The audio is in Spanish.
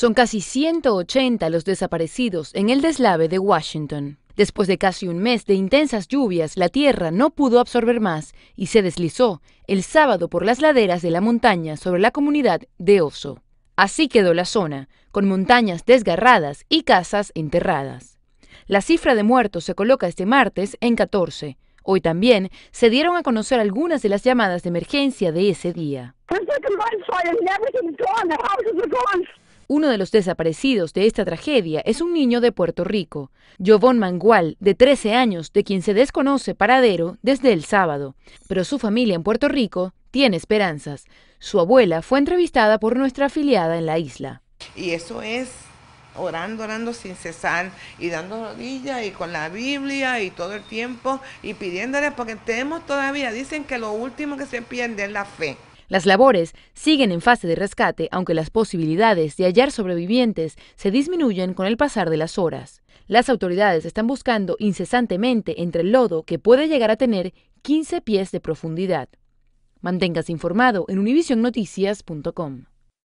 Son casi 180 los desaparecidos en el deslave de Washington. Después de casi un mes de intensas lluvias, la tierra no pudo absorber más y se deslizó el sábado por las laderas de la montaña sobre la comunidad de Oso. Así quedó la zona, con montañas desgarradas y casas enterradas. La cifra de muertos se coloca este martes en 14. Hoy también se dieron a conocer algunas de las llamadas de emergencia de ese día. Pues uno de los desaparecidos de esta tragedia es un niño de Puerto Rico, Jovón Mangual, de 13 años, de quien se desconoce paradero desde el sábado. Pero su familia en Puerto Rico tiene esperanzas. Su abuela fue entrevistada por nuestra afiliada en la isla. Y eso es orando, orando sin cesar y dando rodillas y con la Biblia y todo el tiempo y pidiéndole porque tenemos todavía, dicen que lo último que se pierde es la fe. Las labores siguen en fase de rescate, aunque las posibilidades de hallar sobrevivientes se disminuyen con el pasar de las horas. Las autoridades están buscando incesantemente entre el lodo que puede llegar a tener 15 pies de profundidad. Manténgase informado en univisionnoticias.com.